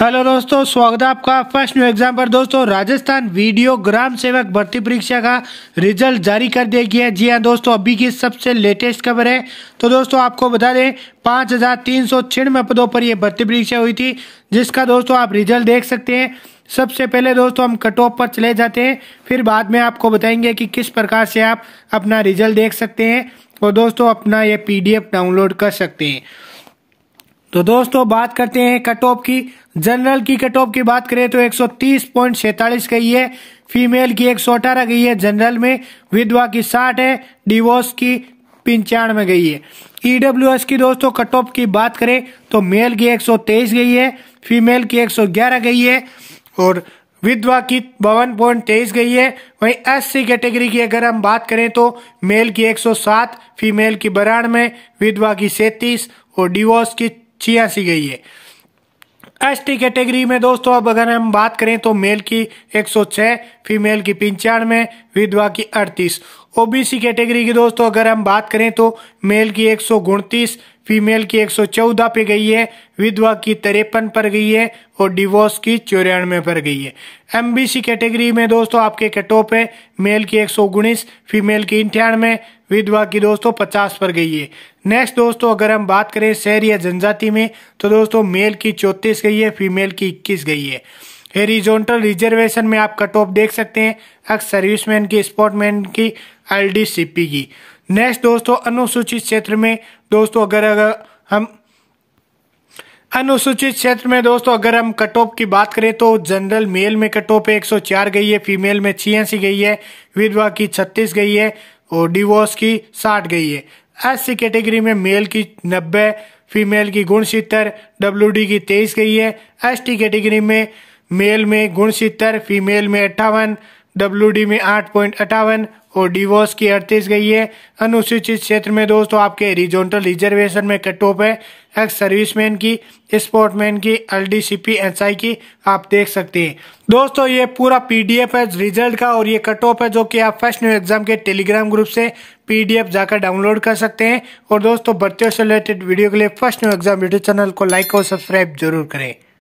Hello दोस्तों स्वागत है आपका फर्स्ट न्यू एग्जाम पर दोस्तों राजस्थान वीडियो ग्राम सेवक भर्ती परीक्षा का रिजल्ट जारी कर दिया गया है जी हाँ दोस्तों अभी की सबसे लेटेस्ट खबर है तो दोस्तों आपको बता दें पाँच हज़ार तीन सौ छियानवे पदों पर यह भर्ती परीक्षा हुई थी जिसका दोस्तों आप रिजल्ट देख सकते हैं सबसे पहले दोस्तों हम कट ऑफ पर चले जाते हैं फिर बाद में आपको बताएंगे कि किस प्रकार से आप अपना रिजल्ट देख सकते हैं और दोस्तों अपना यह पी डाउनलोड कर सकते हैं तो दोस्तों बात करते हैं कट ऑफ की जनरल की कट ऑफ की बात करें तो एक पॉइंट तीस गई है फीमेल की एक सौ अठारह गई है जनरल में विधवा की साठ है डिवोर्स की पंचानवे गई है ईडब्ल्यू e की दोस्तों कट ऑफ की बात करें तो मेल की 123 गई है फीमेल की 111 गई है और विधवा की बावन पॉइंट तेईस गई है वहीं एस सी कैटेगरी की अगर हम बात करें तो मेल की 107 फीमेल की बरानवे विधवा की सैंतीस और डिवोर्स की छियासी गई है एस टी कैटेगरी में दोस्तों अब अगर हम बात करें तो मेल की 106, फीमेल की पंचानवे विधवा की 38। ओबीसी कैटेगरी की दोस्तों अगर हम बात करें तो मेल की एक फीमेल की 114 पे गई है विधवा की तिरपन पर गई है और डिवोर्स की चौरानवे पर गई है एमबीसी कैटेगरी में दोस्तों आपके कट है मेल की एक फीमेल की अंठानवे विधवा की दोस्तों 50 पर गई है नेक्स्ट दोस्तों अगर हम बात करें शहर या जनजाति में तो दोस्तों मेल की चौतीस गई है फीमेल की इक्कीस गई है हेरिजोनटल रिजर्वेशन में आप कट ऑफ देख सकते हैं एक्स सर्विसमैन की स्पोर्टमैन की एलडीसीपी की नेक्स्ट दोस्तों अनुसूचित क्षेत्र में दोस्तों अगर अगर हम अनुसूचित क्षेत्र में दोस्तों अगर हम कट ऑफ की बात करें तो जनरल मेल में कट ऑफ एक सौ चार गई है फीमेल में छियासी गई है विधवा की छत्तीस गई है और डिवोर्स की साठ गई है एस सी कैटेगरी में मेल की नब्बे फीमेल की गुण सितर डब्ल्यू की तेईस गई है एस कैटेगरी में मेल में गुण सितर फीमेल में अट्ठावन डब्ल्यू में आठ पॉइंट अट्ठावन और डिवोर्स की अड़तीस गई है अनुसूचित क्षेत्र में दोस्तों आपके रिजोनटल रिजर्वेशन में कट ऑफ है एक्स सर्विसमैन की स्पोर्टमैन की L D C P S I की आप देख सकते हैं दोस्तों ये पूरा पीडीएफ है रिजल्ट का और ये कट ऑफ है जो कि आप फर्स्ट न्यू एग्जाम के टेलीग्राम ग्रुप से पीडीएफ जाकर डाउनलोड कर सकते हैं और दोस्तों बर्तियों से रिलेटेड वीडियो के लिए first new exam YouTube channel को लाइक और सब्सक्राइब जरूर करें